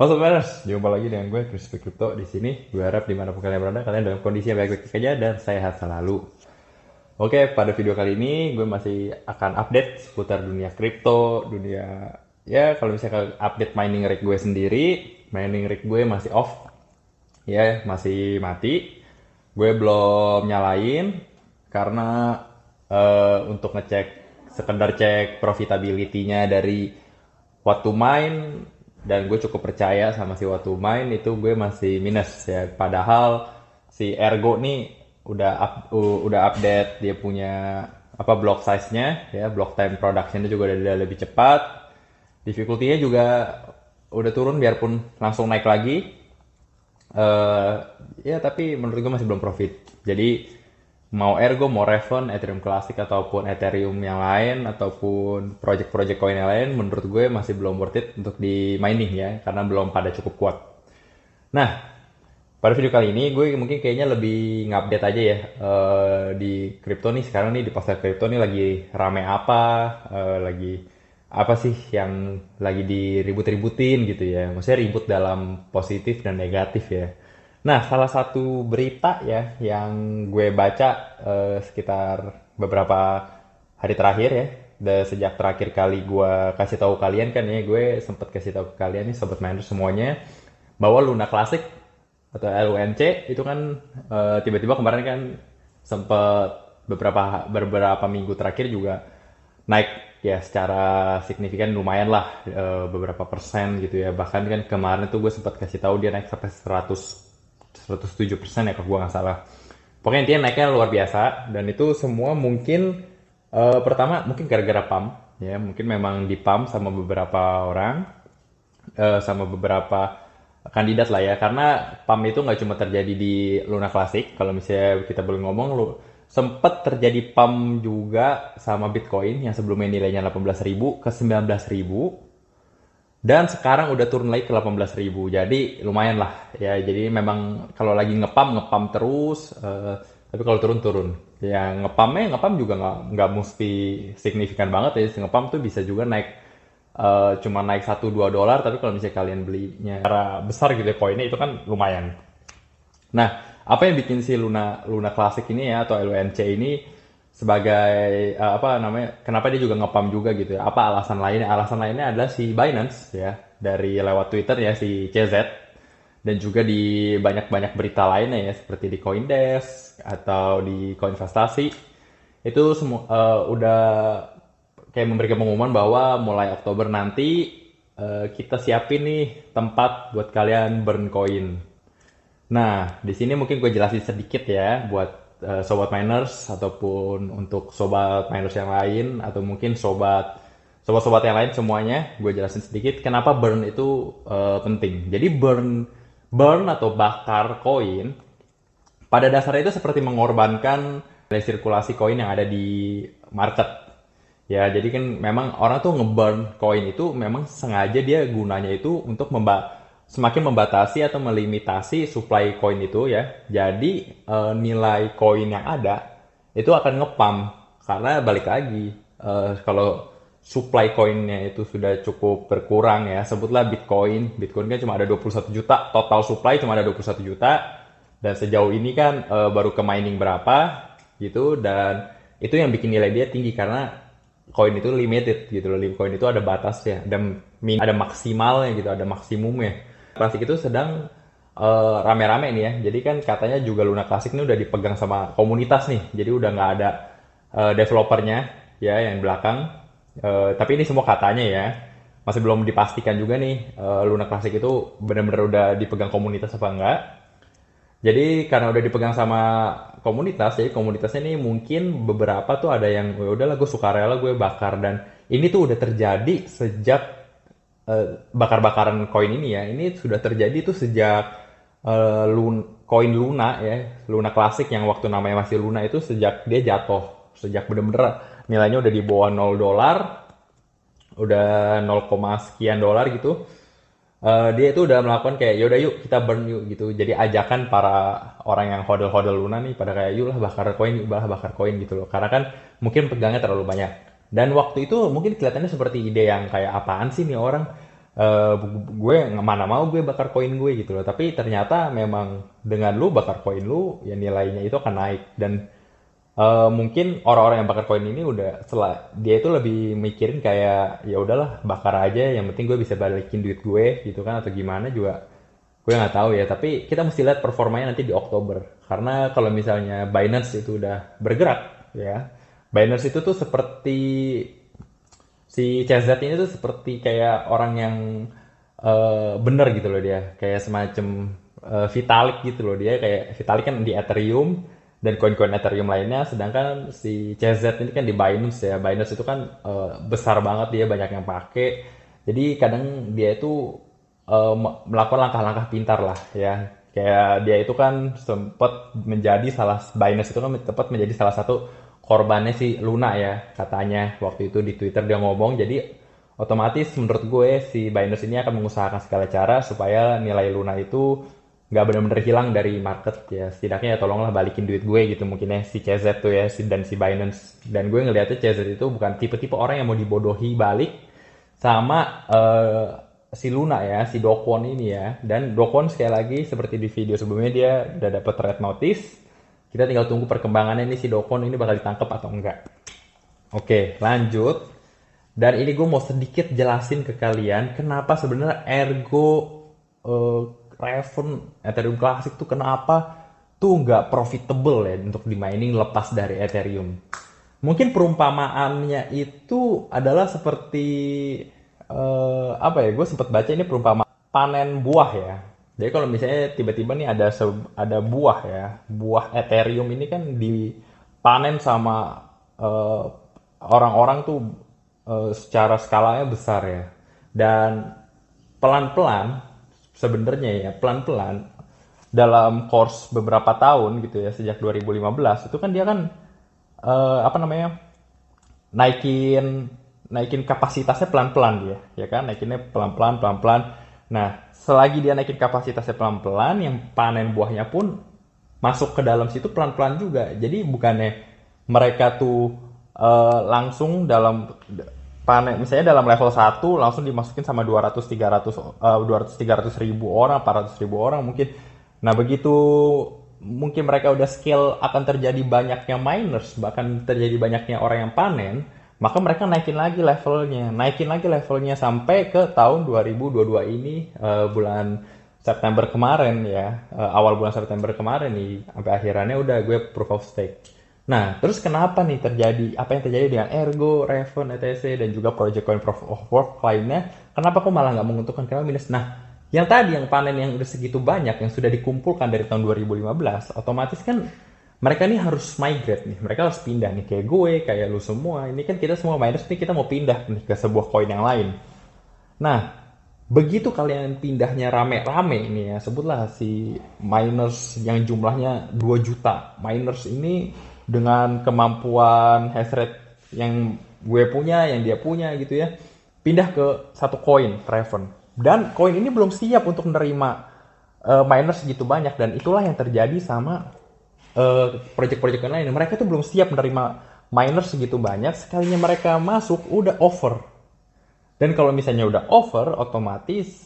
Halo Mas, jumpa lagi dengan gue Crispy Crypto di sini. Gue harap dimanapun kalian berada, kalian dalam kondisi yang baik-baik saja dan sehat selalu. Oke, pada video kali ini gue masih akan update seputar dunia kripto, dunia ya kalau misalnya update mining rig gue sendiri, mining rig gue masih off, ya masih mati. Gue belum nyalain karena uh, untuk ngecek sekedar cek profitability-nya dari waktu main dan gue cukup percaya sama si waktu main itu gue masih minus ya padahal si Ergo nih udah up, uh, udah update dia punya apa block size-nya ya block time production-nya juga udah, udah lebih cepat difficulty-nya juga udah turun biarpun langsung naik lagi uh, ya tapi menurut gue masih belum profit jadi mau Ergo, mau Raven, Ethereum Classic ataupun Ethereum yang lain ataupun project-project koin yang lain menurut gue masih belum worth it untuk di mining ya karena belum pada cukup kuat. Nah, pada video kali ini gue mungkin kayaknya lebih ngupdate aja ya uh, di kripto nih sekarang nih di pasar kripto nih lagi rame apa, uh, lagi apa sih yang lagi diribut-ributin gitu ya. Maksudnya ribut dalam positif dan negatif ya Nah, salah satu berita ya yang gue baca uh, sekitar beberapa hari terakhir ya, dan sejak terakhir kali gue kasih tahu kalian kan ya, gue sempat kasih tahu ke kalian nih sobat manajer semuanya bahwa Luna Classic atau LUNC itu kan tiba eh, tiba-tiba kemarin kan sempat beberapa beberapa minggu terakhir juga naik ya secara signifikan lumayan lah uh, beberapa persen gitu ya bahkan kan kemarin tuh gue sempat kasih tahu dia naik sampai 100 107% ya kalau gue nggak salah. Pokoknya intinya naiknya luar biasa dan itu semua mungkin uh, pertama mungkin gara-gara pump ya mungkin memang di pump sama beberapa orang uh, sama beberapa kandidat lah ya karena pump itu nggak cuma terjadi di Luna Classic kalau misalnya kita belum ngomong lu sempat terjadi pump juga sama Bitcoin yang sebelumnya nilainya 18.000 ke 19.000 dan sekarang udah turun lagi ke 18.000. Jadi lumayan lah ya. Jadi memang kalau lagi ngepam ngepam terus uh, tapi kalau turun turun. Ya ngepamnya ngepam juga nggak nggak mesti signifikan banget ya. Ngepam tuh bisa juga naik Uh, cuma naik 1-2 dolar tapi kalau misalnya kalian belinya cara besar gitu ya koinnya itu kan lumayan nah apa yang bikin si Luna Luna Classic ini ya atau LUNC ini sebagai uh, apa namanya kenapa dia juga ngepam juga gitu ya apa alasan lainnya alasan lainnya adalah si Binance ya dari lewat Twitter ya si CZ dan juga di banyak-banyak berita lainnya ya seperti di CoinDesk atau di Koinvestasi itu semua uh, eh, udah kayak memberikan pengumuman bahwa mulai Oktober nanti uh, kita siapin nih tempat buat kalian burn coin. Nah, di sini mungkin gue jelasin sedikit ya buat Eh, sobat miners ataupun untuk sobat miners yang lain atau mungkin sobat sobat-sobat yang lain semuanya gue jelasin sedikit kenapa burn itu uh, penting. Jadi burn burn atau bakar koin pada dasarnya itu seperti mengorbankan resirkulasi koin yang ada di market. Ya, jadi kan memang orang tuh ngeburn koin itu memang sengaja dia gunanya itu untuk membakar semakin membatasi atau melimitasi supply koin itu ya. Jadi e, nilai koin yang ada itu akan ngepam karena balik lagi e, kalau supply koinnya itu sudah cukup berkurang ya. Sebutlah Bitcoin, Bitcoin kan cuma ada 21 juta, total supply cuma ada 21 juta dan sejauh ini kan e, baru ke mining berapa gitu dan itu yang bikin nilai dia tinggi karena koin itu limited gitu loh. Koin itu ada batasnya, ada min, ada maksimalnya gitu, ada maksimumnya klasik itu sedang rame eh, rame-rame nih ya. Jadi kan katanya juga Luna Classic ini udah dipegang sama komunitas nih. Jadi udah nggak ada uh, developernya ya yang belakang. Uh, tapi ini semua katanya ya. Masih belum dipastikan juga nih uh, Luna Classic itu benar-benar udah dipegang komunitas apa enggak. Jadi karena udah dipegang sama komunitas, jadi komunitasnya ini mungkin beberapa tuh ada yang ya udah gue sukarela gue bakar dan ini tuh udah terjadi sejak Eh, bakar-bakaran koin ini ya. Ini sudah terjadi tuh sejak uh, koin Luna ya, Luna klasik yang waktu namanya masih Luna itu sejak dia jatuh, sejak bener-bener nilainya udah di bawah 0 dolar, udah 0, sekian dolar gitu. Uh, dia itu udah melakukan kayak yaudah yuk kita burn yuk gitu jadi ajakan para orang yang hodel hodel Luna nih pada kayak yuk lah bakar koin yuk lah bakar koin gitu loh karena kan mungkin pegangnya terlalu banyak dan waktu itu mungkin kelihatannya seperti ide yang kayak apaan sih nih orang uh, gue mana mau gue bakar koin gue gitu loh. Tapi ternyata memang dengan lu bakar koin lu ya nilainya itu akan naik dan uh, mungkin orang-orang yang bakar koin ini udah setelah dia itu lebih mikirin kayak ya udahlah bakar aja yang penting gue bisa balikin duit gue gitu kan atau gimana juga gue nggak tahu ya tapi kita mesti lihat performanya nanti di Oktober karena kalau misalnya Binance itu udah bergerak ya Binance itu tuh seperti si CZ ini tuh seperti kayak orang yang uh, bener gitu loh dia kayak semacam uh, Vitalik gitu loh dia kayak Vitalik kan di Ethereum dan koin-koin Ethereum lainnya sedangkan si CZ ini kan di Binance ya Binance itu kan uh, besar banget dia banyak yang pakai jadi kadang dia itu uh, melakukan langkah-langkah pintar lah ya kayak dia itu kan sempat menjadi salah Binance itu kan sempat menjadi salah satu korbannya si Luna ya katanya waktu itu di Twitter dia ngomong jadi otomatis menurut gue si Binance ini akan mengusahakan segala cara supaya nilai Luna itu nggak benar-benar hilang dari market ya setidaknya ya tolonglah balikin duit gue gitu mungkin ya si CZ tuh ya si, dan si Binance dan gue ngelihatnya CZ itu bukan tipe-tipe orang yang mau dibodohi balik sama uh, si Luna ya si Dokwon ini ya dan Dokwon sekali lagi seperti di video sebelumnya dia udah dapet red notice kita tinggal tunggu perkembangannya ini si Dokon ini bakal ditangkap atau enggak. Oke, lanjut. Dan ini gue mau sedikit jelasin ke kalian kenapa sebenarnya Ergo uh, Raven eh, Ethereum Classic tuh kenapa tuh nggak profitable ya untuk dimining lepas dari Ethereum. Mungkin perumpamaannya itu adalah seperti uh, apa ya? Gue sempat baca ini perumpamaan panen buah ya. Jadi kalau misalnya tiba-tiba nih ada ada buah ya, buah Ethereum ini kan dipanen sama orang eh, orang-orang tuh uh, secara skalanya besar ya. Dan pelan-pelan sebenarnya ya, pelan-pelan dalam course beberapa tahun gitu ya sejak 2015 itu kan dia kan uh, apa namanya? naikin naikin kapasitasnya pelan-pelan dia, ya kan? Naikinnya pelan-pelan pelan-pelan Nah, selagi dia naikin kapasitasnya pelan-pelan, yang panen buahnya pun masuk ke dalam situ pelan-pelan juga. Jadi bukannya mereka tuh uh, langsung dalam panen misalnya dalam level 1 langsung dimasukin sama 200 300 uh, 200 300 ribu orang 400 ribu orang mungkin nah begitu mungkin mereka udah skill akan terjadi banyaknya miners bahkan terjadi banyaknya orang yang panen maka mereka naikin lagi levelnya, naikin lagi levelnya sampai ke tahun 2022 ini uh, bulan September kemarin ya, uh, awal bulan September kemarin nih, sampai akhirannya udah gue proof of stake. Nah, terus kenapa nih terjadi apa yang terjadi dengan Ergo, Raven, ETC dan juga project coin proof of work lainnya? Kenapa kok malah nggak menguntungkan kenapa minus? Nah, yang tadi yang panen yang udah segitu banyak yang sudah dikumpulkan dari tahun 2015, otomatis kan mereka ini harus migrate nih, mereka harus pindah nih kayak gue, kayak lu semua. Ini kan kita semua miners nih kita mau pindah nih ke sebuah koin yang lain. Nah, begitu kalian pindahnya rame-rame ini ya, sebutlah si miners yang jumlahnya 2 juta. Miners ini dengan kemampuan hash rate yang gue punya, yang dia punya gitu ya, pindah ke satu koin, Traven. Dan koin ini belum siap untuk menerima uh, eh, miners gitu banyak dan itulah yang terjadi sama proyek eh, project-project lain mereka tuh belum siap menerima miner segitu banyak sekalinya mereka masuk udah over dan kalau misalnya udah over otomatis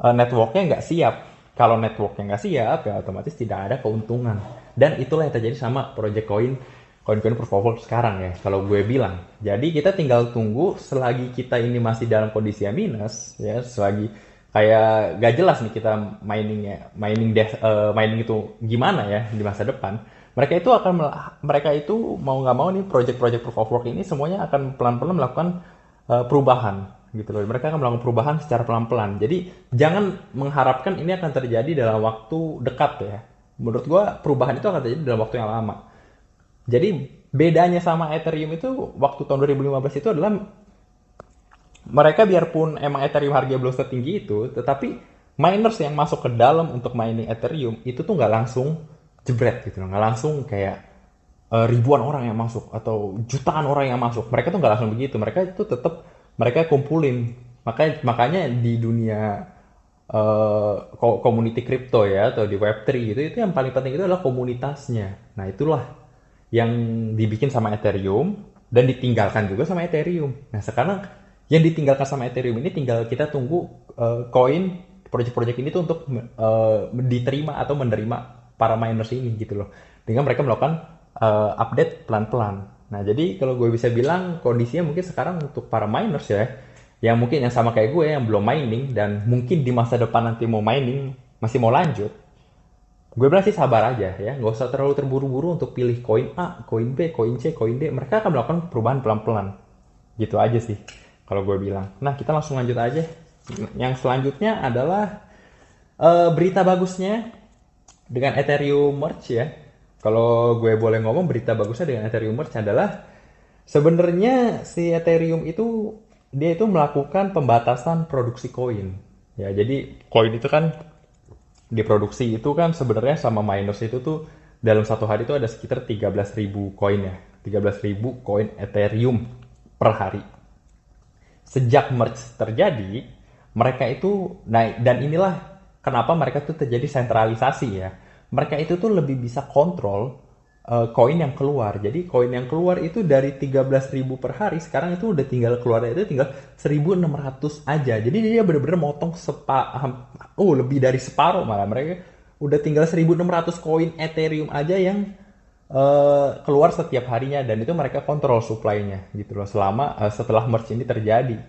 uh, networknya nggak siap kalau networknya nggak siap ya otomatis tidak ada keuntungan dan itulah yang terjadi sama project coin koin-koin proof sekarang ya kalau gue bilang jadi kita tinggal tunggu selagi kita ini masih dalam kondisi yang minus ya selagi kayak gak jelas nih kita miningnya mining death, eh, uh, mining itu gimana ya di masa depan mereka itu akan mereka itu mau nggak mau nih project-project proof of work ini semuanya akan pelan-pelan melakukan uh, perubahan gitu loh mereka akan melakukan perubahan secara pelan-pelan jadi jangan mengharapkan ini akan terjadi dalam waktu dekat ya menurut gue perubahan itu akan terjadi dalam waktu yang lama jadi bedanya sama Ethereum itu waktu tahun 2015 itu adalah mereka biarpun emang Ethereum harga belum setinggi itu, tetapi miners yang masuk ke dalam untuk mining Ethereum itu tuh nggak langsung jebret gitu, nggak langsung kayak uh, ribuan orang yang masuk atau jutaan orang yang masuk. Mereka tuh nggak langsung begitu, mereka itu tetap mereka kumpulin. Makanya makanya di dunia uh, community crypto ya atau di Web3 gitu itu yang paling penting itu adalah komunitasnya. Nah itulah yang dibikin sama Ethereum dan ditinggalkan juga sama Ethereum. Nah sekarang yang ditinggalkan sama Ethereum ini tinggal kita tunggu eh, koin proyek project-project ini tuh untuk uh, diterima atau menerima para miners ini gitu loh dengan mereka melakukan uh, update pelan-pelan nah jadi kalau gue bisa bilang kondisinya mungkin sekarang untuk para miners ya yang mungkin yang sama kayak gue yang belum mining dan mungkin di masa depan nanti mau mining masih mau lanjut gue bilang sih sabar aja ya Gak usah terlalu terburu-buru untuk pilih koin A, koin B, koin C, koin D mereka akan melakukan perubahan pelan-pelan gitu aja sih kalau gue bilang. Nah kita langsung lanjut aja. Yang selanjutnya adalah uh, berita bagusnya dengan Ethereum merch ya. Kalau gue boleh ngomong berita bagusnya dengan Ethereum merch adalah sebenarnya si Ethereum itu dia itu melakukan pembatasan produksi koin. Ya jadi koin itu kan diproduksi itu kan sebenarnya sama miners itu tuh dalam satu hari itu ada sekitar 13.000 koin ya. 13.000 koin Ethereum per hari sejak merge terjadi, mereka itu naik dan inilah kenapa mereka tuh terjadi sentralisasi ya. Mereka itu tuh lebih bisa kontrol eh, koin uh, yang keluar. Jadi koin yang keluar itu dari 13.000 per hari sekarang itu udah tinggal keluar itu tinggal 1.600 aja. Jadi dia bener-bener motong sepa uh, lebih dari separuh malah mereka udah tinggal 1.600 koin Ethereum aja yang Eh, keluar setiap harinya dan itu mereka kontrol supply-nya gitu loh selama uh, setelah merge ini terjadi.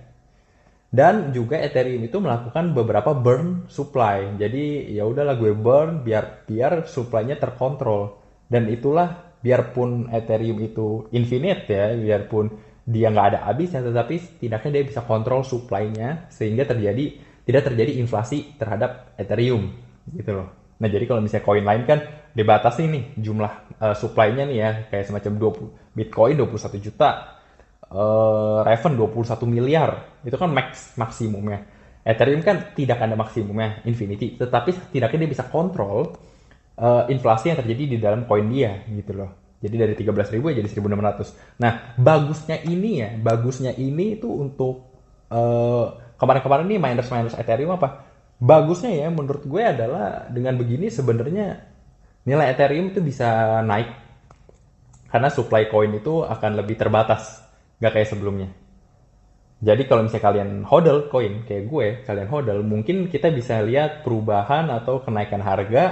Dan juga Ethereum itu melakukan beberapa burn supply. Jadi ya udahlah gue burn biar biar supply-nya terkontrol. Dan itulah biarpun Ethereum itu infinite ya, biarpun dia nggak ada habisnya tetapi setidaknya dia bisa kontrol supply-nya sehingga terjadi tidak terjadi inflasi terhadap Ethereum gitu loh. Nah, jadi kalau misalnya koin lain kan dibatasi nih jumlah uh, supply-nya nih ya, kayak semacam 20 Bitcoin 21 juta, uh, Raven 21 miliar. Itu kan max maksimumnya. Ethereum kan tidak ada maksimumnya, infinity, tetapi tidaknya dia bisa kontrol uh, inflasi yang terjadi di dalam koin dia gitu loh. Jadi dari 13.000 ya jadi 1.600. Nah, bagusnya ini ya, bagusnya ini itu untuk kemarin-kemarin uh, kemarin nih miners-miners Ethereum apa bagusnya ya menurut gue adalah dengan begini sebenarnya nilai Ethereum itu bisa naik karena supply coin itu akan lebih terbatas nggak kayak sebelumnya jadi kalau misalnya kalian hodl koin kayak gue kalian hodl mungkin kita bisa lihat perubahan atau kenaikan harga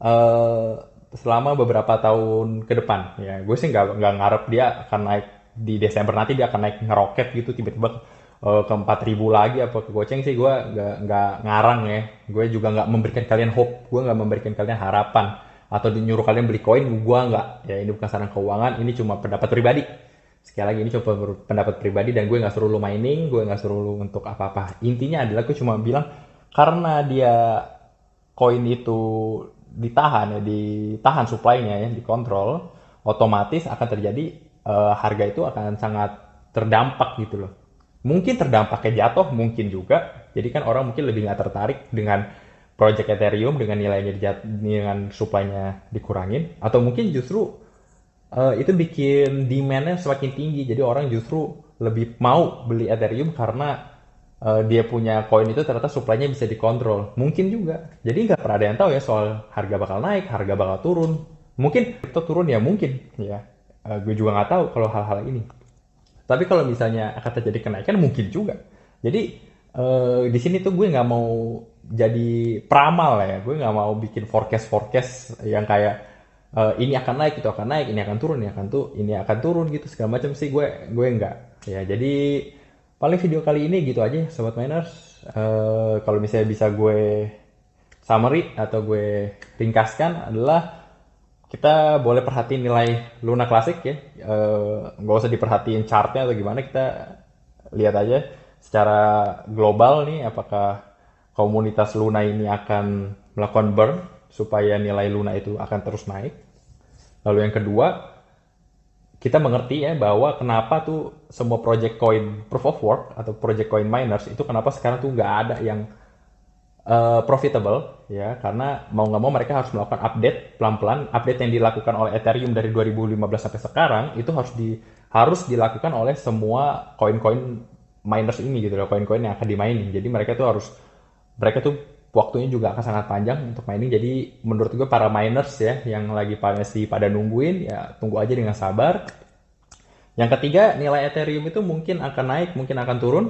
uh, selama beberapa tahun ke depan ya gue sih nggak nggak ngarep dia akan naik di Desember nanti dia akan naik ngeroket gitu tiba-tiba uh, ke 4000 lagi apa ke goceng sih gue nggak nggak ngarang ya gue juga nggak memberikan kalian hope gue nggak memberikan kalian harapan atau nyuruh kalian beli koin gue nggak ya ini bukan saran keuangan ini cuma pendapat pribadi sekali lagi ini cuma pendapat pribadi dan gue nggak suruh lo mining gue nggak suruh lo untuk apa-apa intinya adalah gue cuma bilang karena dia koin itu ditahan ya ditahan supply-nya ya dikontrol otomatis akan terjadi uh, harga itu akan sangat terdampak gitu loh mungkin terdampaknya jatuh, mungkin juga. Jadi kan orang mungkin lebih nggak tertarik dengan proyek Ethereum dengan nilainya dijat, dengan supply dikurangin atau mungkin justru uh, itu bikin demand-nya semakin tinggi. Jadi orang justru lebih mau beli Ethereum karena uh, dia punya koin itu ternyata supply bisa dikontrol. Mungkin juga. Jadi nggak pernah ada yang tahu ya soal harga bakal naik, harga bakal turun. Mungkin itu turun ya mungkin ya. Uh, eh, gue juga nggak tahu kalau hal-hal ini. Tapi kalau misalnya akan terjadi kenaikan mungkin juga. Jadi uh, di sini tuh gue nggak mau jadi peramal ya. Gue nggak mau bikin forecast forecast yang kayak uh, ini akan naik itu akan naik, ini akan turun, ini akan tuh, ini akan turun gitu segala macam sih gue gue nggak. Ya jadi paling video kali ini gitu aja sobat miners. Uh, kalau misalnya bisa gue summary atau gue ringkaskan adalah kita boleh perhatiin nilai Luna Classic ya. Eh, nggak uh, usah diperhatiin chartnya atau gimana, kita lihat aja secara global nih apakah komunitas Luna ini akan melakukan burn supaya nilai Luna itu akan terus naik. Lalu yang kedua, kita mengerti ya bahwa kenapa tuh semua project coin proof of work atau project coin miners itu kenapa sekarang tuh nggak ada yang uh, profitable ya karena mau nggak mau mereka harus melakukan update pelan-pelan update yang dilakukan oleh Ethereum dari 2015 sampai sekarang itu harus di harus dilakukan oleh semua koin-koin miners ini gitu loh koin-koin yang akan dimainin jadi mereka tuh harus mereka tuh waktunya juga akan sangat panjang untuk mining jadi menurut gue para miners ya yang lagi masih pada nungguin ya tunggu aja dengan sabar yang ketiga nilai Ethereum itu mungkin akan naik mungkin akan turun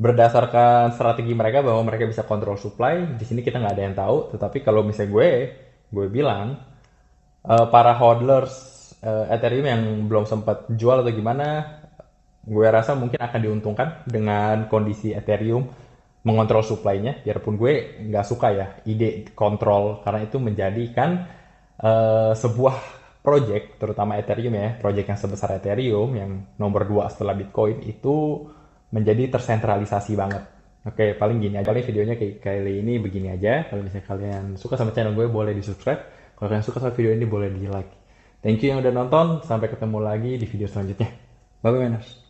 berdasarkan strategi mereka bahwa mereka bisa kontrol supply di sini kita nggak ada yang tahu tetapi kalau misalnya gue gue bilang uh, para hodlers uh, Ethereum yang belum sempat jual atau gimana gue rasa mungkin akan diuntungkan dengan kondisi Ethereum mengontrol supply-nya biarpun gue nggak suka ya ide kontrol karena itu menjadikan uh, sebuah project terutama Ethereum ya project yang sebesar Ethereum yang nomor dua setelah Bitcoin itu menjadi tersentralisasi banget. Oke, paling gini aja. Paling videonya kayak kali ini begini aja. Kalau misalnya kalian suka sama channel gue, boleh di-subscribe. Kalau kalian suka sama video ini, boleh di-like. Thank you yang udah nonton. Sampai ketemu lagi di video selanjutnya. Bye-bye, Manners.